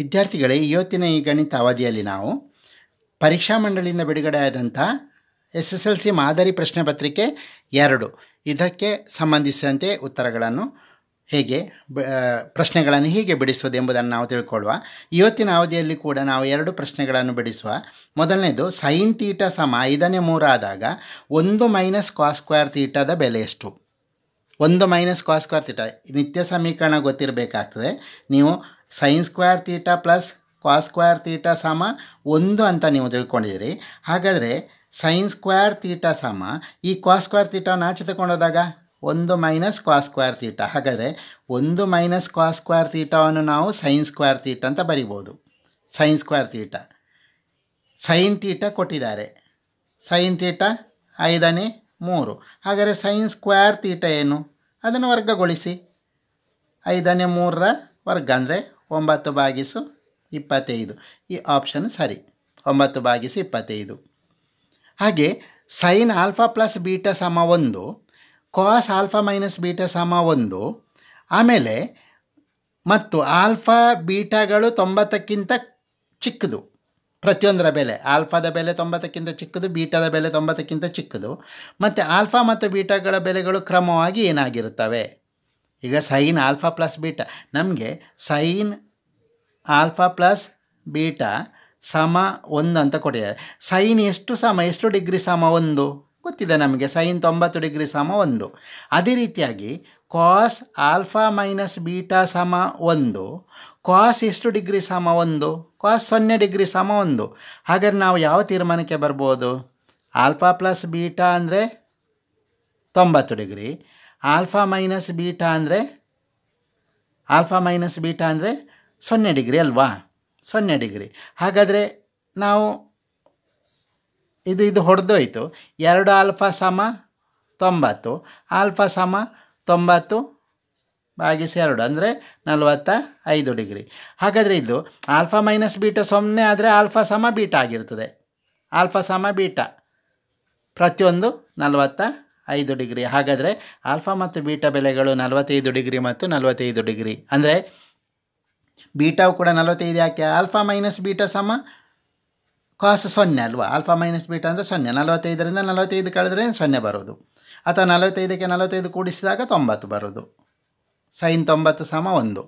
ವಿದ್ಯಾರ್ಥಿಗಳೇ ಇವತ್ತಿನ ಈ ಗಣಿತ ಅವಧಿಯಲ್ಲಿ ನಾವು ಪರೀಕ್ಷಾ ಮಂಡಳಿಯಿಂದ ಬಿಡುಗಡೆಯಾದಂಥ ಎಸ್ ಎಸ್ ಎಲ್ ಸಿ ಮಾದರಿ ಪ್ರಶ್ನೆ ಪತ್ರಿಕೆ ಎರಡು ಇದಕ್ಕೆ ಸಂಬಂಧಿಸಿದಂತೆ ಉತ್ತರಗಳನ್ನು ಹೇಗೆ ಪ್ರಶ್ನೆಗಳನ್ನು ಹೇಗೆ ಬಿಡಿಸುವುದು ಎಂಬುದನ್ನು ನಾವು ತಿಳ್ಕೊಳ್ಳುವ ಇವತ್ತಿನ ಅವಧಿಯಲ್ಲಿ ಕೂಡ ನಾವು ಎರಡು ಪ್ರಶ್ನೆಗಳನ್ನು ಬಿಡಿಸುವ ಮೊದಲನೇದು ಸೈನ್ ತೀಟ ಸಮ ಐದನೇ ಮೂರಾದಾಗ ಒಂದು ಮೈನಸ್ ಸ್ಕ್ವೇರ್ ತೀಟದ ಬೆಲೆ ಎಷ್ಟು ಒಂದು ಮೈನಸ್ ಸ್ಕ್ವೇರ್ ತೀಟ ನಿತ್ಯ ಸಮೀಕರಣ ಗೊತ್ತಿರಬೇಕಾಗ್ತದೆ ನೀವು ಸೈನ್ ಸ್ಕ್ವೇರ್ ತೀಟ ಪ್ಲಸ್ ಕ್ವಾ ಸ್ಕ್ವೇರ್ ತೀಟ ಸಮ ಒಂದು ಅಂತ ನೀವು ತಿಳ್ಕೊಂಡಿದ್ದೀರಿ ಹಾಗಾದರೆ ಸೈನ್ ಸ್ಕ್ವೇರ್ ತೀಟ ಸಮ ಈ ಕ್ವಾ ಸ್ಕ್ವೇರ್ ತೀಟವನ್ನು ಆಚೆ ತಗೊಂಡೋದಾಗ ಒಂದು ಮೈನಸ್ ಕ್ವಾ ಸ್ಕ್ವೇರ್ ತೀಟ ಹಾಗಾದರೆ ಒಂದು ಮೈನಸ್ ಕ್ವಾ ಸ್ಕ್ವೇರ್ ತೀಟವನ್ನು ನಾವು ಸೈನ್ ಸ್ಕ್ವೇರ್ ತೀಟ ಅಂತ ಬರಿಬೋದು sine square theta sine theta ಕೊಟ್ಟಿದ್ದಾರೆ ಸೈನ್ ತೀಟ ಐದನೇ ಮೂರು ಹಾಗಾದರೆ ಸೈನ್ ಸ್ಕ್ವೇರ್ ತೀಟ ಏನು ಅದನ್ನು ವರ್ಗಗೊಳಿಸಿ ಐದನೇ ಮೂರರ ವರ್ಗ ಅಂದರೆ ಒಂಬತ್ತು ಬಾಗಿಸು ಇಪ್ಪತ್ತೈದು ಈ ಆಪ್ಷನ್ ಸರಿ ಒಂಬತ್ತು ಬಾಗಿಸು ಇಪ್ಪತ್ತೈದು ಹಾಗೆ ಸೈನ್ ಆಲ್ಫಾ ಪ್ಲಸ್ ಬೀಟ ಸಮ ಒಂದು ಕಾಸ್ ಆಲ್ಫಾ ಮೈನಸ್ ಬೀಟ ಸಮ ಒಂದು ಆಮೇಲೆ ಮತ್ತು ಆಲ್ಫಾ ಬೀಟಾಗಳು ತೊಂಬತ್ತಕ್ಕಿಂತ ಚಿಕ್ಕದು ಪ್ರತಿಯೊಂದರ ಬೆಲೆ ಆಲ್ಫಾದ ಬೆಲೆ ತೊಂಬತ್ತಕ್ಕಿಂತ ಚಿಕ್ಕದು ಬೀಟಾದ ಬೆಲೆ ತೊಂಬತ್ತಕ್ಕಿಂತ ಚಿಕ್ಕದು ಮತ್ತು ಆಲ್ಫಾ ಮತ್ತು ಬೀಟಾಗಳ ಬೆಲೆಗಳು ಕ್ರಮವಾಗಿ ಏನಾಗಿರುತ್ತವೆ ಈಗ ಸೈನ್ ಆಲ್ಫಾ ಪ್ಲಸ್ ಬೀಟಾ ನಮಗೆ ಸೈನ್ ಆಲ್ಫಾ ಪ್ಲಸ್ ಬೀಟಾ ಸಮ ಒಂದು ಅಂತ ಕೊಟ್ಟಿದ್ದಾರೆ ಸೈನ್ ಎಷ್ಟು ಸಮ ಎಷ್ಟು ಡಿಗ್ರಿ ಸಮ ಒಂದು ಗೊತ್ತಿದೆ ನಮಗೆ ಸೈನ್ ತೊಂಬತ್ತು ಡಿಗ್ರಿ ಸಮ ಒಂದು ಅದೇ ರೀತಿಯಾಗಿ ಕಾಸ್ ಆಲ್ಫಾ ಮೈನಸ್ ಬೀಟಾ ಸಮ ಒಂದು ಕಾಸ್ ಎಷ್ಟು ಡಿಗ್ರಿ ಸಮ ಒಂದು ಕಾಸ್ ಸೊನ್ನೆ ಡಿಗ್ರಿ ಸಮ ಒಂದು ಹಾಗಾದ್ರೆ ನಾವು ಯಾವ ತೀರ್ಮಾನಕ್ಕೆ ಬರ್ಬೋದು ಆಲ್ಫಾ ಪ್ಲಸ್ ಬೀಟಾ ಅಂದರೆ ತೊಂಬತ್ತು ಡಿಗ್ರಿ ಆಲ್ಫಾ ಮೈನಸ್ ಬೀಟಾ ಅಂದರೆ ಆಲ್ಫಾ ಮೈನಸ್ ಬೀಟಾ ಅಂದರೆ ಸೊನ್ನೆ ಡಿಗ್ರಿ ಅಲ್ವಾ ಸೊನ್ನೆ ಡಿಗ್ರಿ ಹಾಗಾದರೆ ನಾವು ಇದು ಇದು ಹೊಡೆದೋಯ್ತು ಎರಡು ಆಲ್ಫಾ ಸಮ ತೊಂಬತ್ತು ಆಲ್ಫಾ ಸಮ ತೊಂಬತ್ತು ಭಾಗಿಸಿ ಎರಡು ಅಂದರೆ ನಲವತ್ತ ಐದು ಡಿಗ್ರಿ ಹಾಗಾದರೆ ಇದು ಆಲ್ಫಾ ಮೈನಸ್ ಬೀಟ ಸೊನ್ನೆ ಆದರೆ ಆಲ್ಫಾ ಸಮ ಬೀಟ ಆಗಿರ್ತದೆ ಆಲ್ಫಾ ಸಮ ಬೀಟ ಪ್ರತಿಯೊಂದು ನಲವತ್ತ ಐದು ಡಿಗ್ರಿ ಹಾಗಾದರೆ ಆಲ್ಫಾ ಮತ್ತು ಬೀಟ ಬೆಲೆಗಳು ನಲವತ್ತೈದು ಡಿಗ್ರಿ ಮತ್ತು ನಲವತ್ತೈದು ಡಿಗ್ರಿ ಅಂದರೆ ಬೀಟಾವು ಕೂಡ ನಲವತ್ತೈದು ಯಾಕೆ ಆಲ್ಫಾ ಮೈನಸ್ ಬೀಟಾ ಸಮ ಕಾಸ್ ಸೊನ್ನೆ ಅಲ್ವಾ ಆಲ್ಫಾ ಮೈನಸ್ ಬೀಟಾ ಅಂದರೆ ಸೊನ್ನೆ ನಲವತ್ತೈದರಿಂದ ನಲವತ್ತೈದು ಕಳೆದ್ರೆ ಸೊನ್ನೆ ಬರೋದು ಅಥವಾ ನಲವತ್ತೈದಕ್ಕೆ ನಲವತ್ತೈದು ಕೂಡಿಸಿದಾಗ ತೊಂಬತ್ತು ಬರೋದು ಸೈನ್ ತೊಂಬತ್ತು ಸಮ ಒಂದು